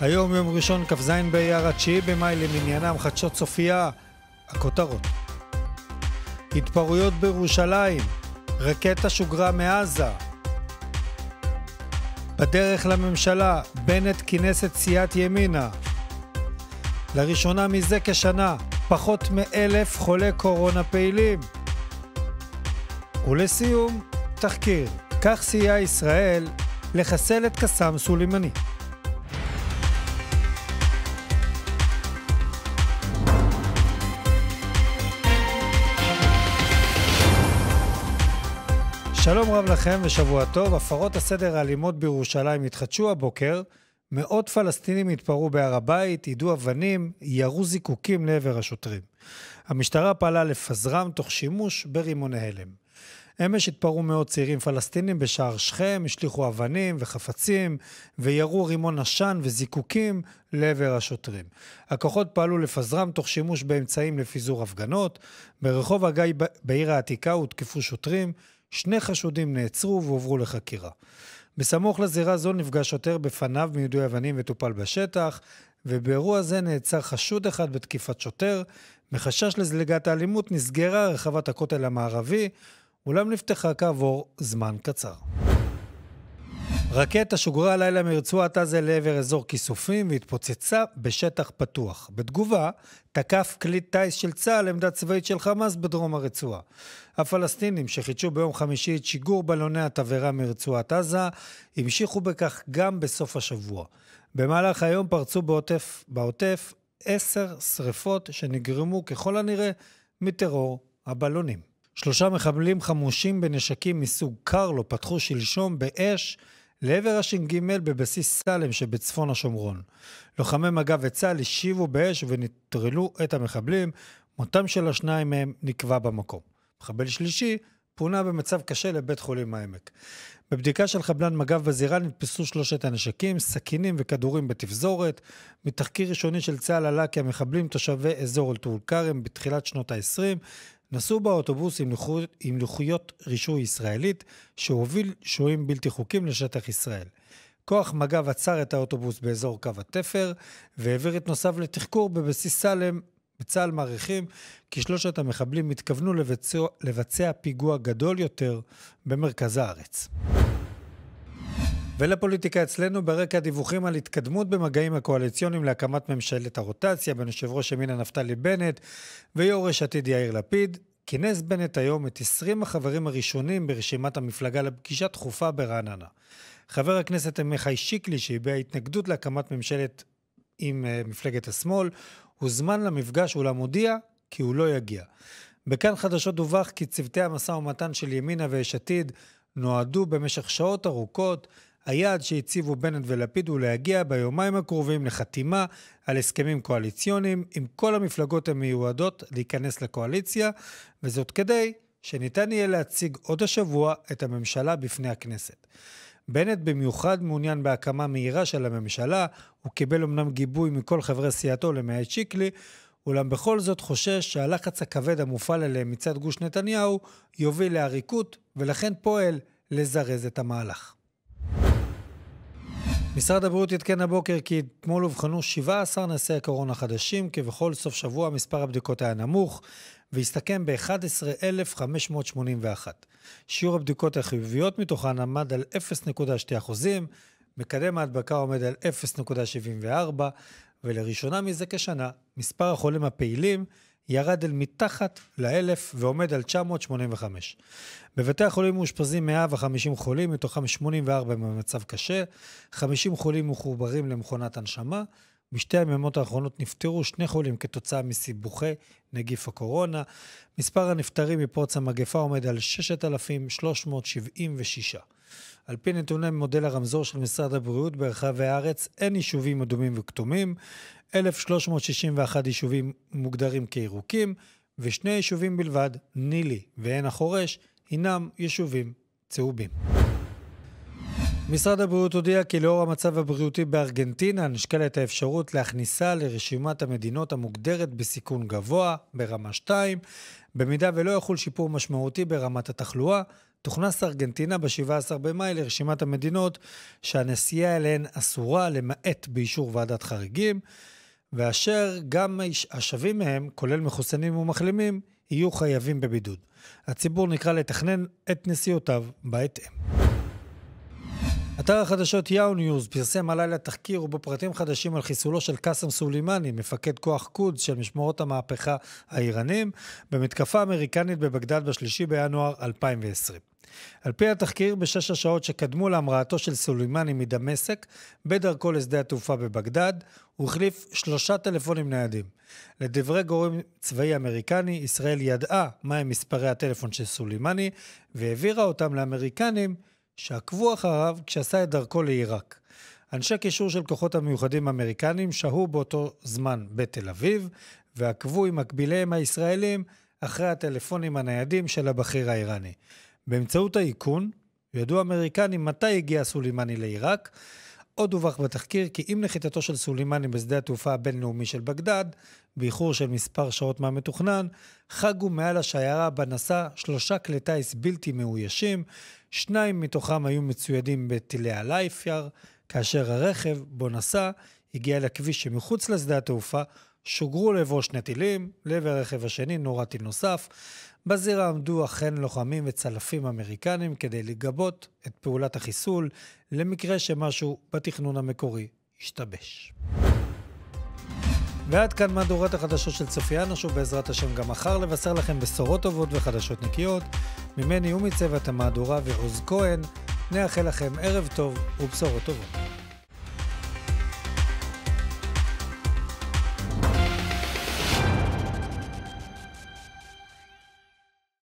היום יום ראשון כ"ז באייר 9 במאי למניינם חדשות צופייה, הכותרות. התפרעויות בירושלים, רקטה שוגרה מעזה. בדרך לממשלה, בנט כינס את סיעת ימינה. לראשונה מזה כשנה, פחות מאלף חולי קורונה פעילים. ולסיום, תחקיר. כך סייעה ישראל לחסל את קסאם סולימני. שלום רב לכם ושבוע טוב. הפרות הסדר האלימות בירושלים התחדשו הבוקר. מאות פלסטינים התפרעו בהר הבית, יידו אבנים, ירו זיקוקים לעבר השוטרים. המשטרה פעלה לפזרם תוך שימוש ברימוני הלם. אמש התפרעו מאות צעירים פלסטינים בשער שכם, השליכו אבנים וחפצים וירו רימון עשן וזיקוקים לעבר השוטרים. הכוחות פעלו לפזרם תוך שימוש באמצעים לפיזור הפגנות. ברחוב הגיא בעיר העתיקה הותקפו שוטרים שני חשודים נעצרו והועברו לחקירה. בסמוך לזירה זו נפגש שוטר בפניו מיידוי אבנים וטופל בשטח, ובאירוע זה נעצר חשוד אחד בתקיפת שוטר. מחשש לזליגת האלימות נסגרה רחבת הכותל המערבי, אולם נפתחה כעבור זמן קצר. רקטה שוגרה הלילה מרצועת עזה לעבר אזור כיסופים והתפוצצה בשטח פתוח. בתגובה, תקף כלי טיס של צה"ל עמדה צבאית של חמאס בדרום הרצועה. הפלסטינים שחידשו ביום חמישי את שיגור בלוני התבערה מרצועת עזה, המשיכו בכך גם בסוף השבוע. במהלך היום פרצו בעוטף, בעוטף עשר שריפות שנגרמו ככל הנראה מטרור הבלונים. שלושה מחבלים חמושים בנשקים מסוג קרלו פתחו שלשום באש לעבר הש"ג בבסיס סלם שבצפון השומרון. לוחמי מג"ב וצה"ל השיבו באש ונטרלו את המחבלים, מותם של השניים מהם נקבע במקום. מחבל שלישי פונה במצב קשה לבית חולים העמק. בבדיקה של חבלן מג"ב בזירה נתפסו שלושת הנשקים, סכינים וכדורים בתפזורת. מתחקיר ראשוני של צה"ל עלה כי המחבלים תושבי אזור אל-טול כרם בתחילת שנות ה-20 נסעו באוטובוס עם, לוח... עם לוחיות רישוי ישראלית שהוביל שוהים בלתי חוקיים לשטח ישראל. כוח מג"ב עצר את האוטובוס באזור קו התפר והעביר את נוסף לתחקור בבסיס סלם. בצה"ל מעריכים כי שלושת המחבלים התכוונו לבצע, לבצע פיגוע גדול יותר במרכז הארץ. ולפוליטיקה אצלנו ברקע דיווחים על התקדמות במגעים הקואליציוניים להקמת ממשלת הרוטציה בין יושב ראש ימינה נפתלי בנט ויו"ר יש עתיד יאיר לפיד. כינס בנט היום את 20 החברים הראשונים ברשימת המפלגה לפגישה דחופה ברעננה. חבר הכנסת עמיחי שיקלי, שהביע התנגדות להקמת ממשלת עם uh, מפלגת השמאל, הוזמן למפגש אולם הודיע כי הוא לא יגיע. בכאן חדשות דווח כי צוותי המשא ומתן של ימינה ויש עתיד נועדו במשך שעות ארוכות היעד שהציבו בנט ולפיד הוא להגיע ביומיים הקרובים לחתימה על הסכמים קואליציוניים עם כל המפלגות המיועדות להיכנס לקואליציה, וזאת כדי שניתן יהיה להציג עוד השבוע את הממשלה בפני הכנסת. בנט במיוחד מעוניין בהקמה מהירה של הממשלה, הוא קיבל אמנם גיבוי מכל חברי סיעתו למעט שיקלי, אולם בכל זאת חושש שהלחץ הכבד המופעל עליהם מצד גוש נתניהו יוביל לעריקות, ולכן פועל לזרז את המהלך. משרד הבריאות עדכן הבוקר כי אתמול אובחנו 17 נשאי הקורונה חדשים, כבכל סוף שבוע מספר הבדיקות היה נמוך, והסתכם ב-11,581. שיעור הבדיקות החיוביות מתוכן עמד על 0.2 מקדם ההדבקה עומד על 0.74, ולראשונה מזה כשנה, מספר החולים הפעילים ירד אל מתחת ל-1,000 ועומד על 985. בבתי החולים מאושפזים 150 חולים, מתוכם 84 במצב קשה, 50 חולים מחוברים למכונת הנשמה. בשתי הימות האחרונות נפטרו שני חולים כתוצאה מסיבוכי נגיף הקורונה. מספר הנפטרים מפרוץ המגפה עומד על 6,376. על פי נתוני מודל הרמזור של משרד הבריאות ברחבי הארץ, אין יישובים אדומים וכתומים. 1,361 יישובים מוגדרים כירוקים, ושני יישובים בלבד, נילי ועין החורש, הינם יישובים צהובים. משרד הבריאות הודיע כי לאור המצב הבריאותי בארגנטינה נשקלת האפשרות להכניסה לרשימת המדינות המוגדרת בסיכון גבוה ברמה 2. במידה ולא יחול שיפור משמעותי ברמת התחלואה, תוכנס ארגנטינה ב-17 במאי לרשימת המדינות שהנסיעה אליהן אסורה למעט באישור ועדת חריגים. ואשר גם השבים מהם, כולל מחוסנים ומחלימים, יהיו חייבים בבידוד. הציבור נקרא לתכנן את נסיעותיו בהתאם. אתר החדשות יאו ניוז פרסם הלילה תחקיר ובו פרטים חדשים על חיסולו של קאסם סולימאני, מפקד כוח קודס של משמורות המהפכה האיראנים, במתקפה אמריקנית בבגדד בשלישי בינואר 2020. על פי התחקיר, בשש השעות שקדמו להמראתו של סולימני מדמשק, בדרכו לשדה התעופה בבגדד, הוא החליף שלושה טלפונים ניידים. לדברי גורם צבאי אמריקני, ישראל ידעה מהם מספרי הטלפון של סולימני, והעבירה אותם לאמריקנים שעקבו אחריו כשעשה את דרכו לעיראק. אנשי קישור של כוחות המיוחדים האמריקנים שהו באותו זמן בתל אביב, ועקבו עם מקביליהם הישראלים אחרי הטלפונים הניידים של הבכיר האיראני. באמצעות האיכון, ידעו האמריקנים מתי הגיע סולימני לעיראק. עוד דווח בתחקיר כי עם נחיתתו של סולימני בשדה התעופה הבינלאומי של בגדד, באיחור של מספר שעות מהמתוכנן, חגו מעל השיירה בנסע שלושה כלי טיס בלתי מאוישים, שניים מתוכם היו מצוידים בטילי הלייפייר, כאשר הרכב בו נסע הגיע לכביש שמחוץ לשדה התעופה שוגרו לעברו שני טילים, לעבר הרכב השני נורה טיל נוסף. בזירה עמדו אכן לוחמים וצלפים אמריקנים כדי לגבות את פעולת החיסול, למקרה שמשהו בתכנון המקורי השתבש. ועד כאן מהדורת החדשות של צופיאנו, בעזרת השם גם מחר לבשר לכם בשורות טובות וחדשות נקיות. ממני ומצוות המהדורה ועוז כהן, נאחל לכם ערב טוב ובשורות טובות.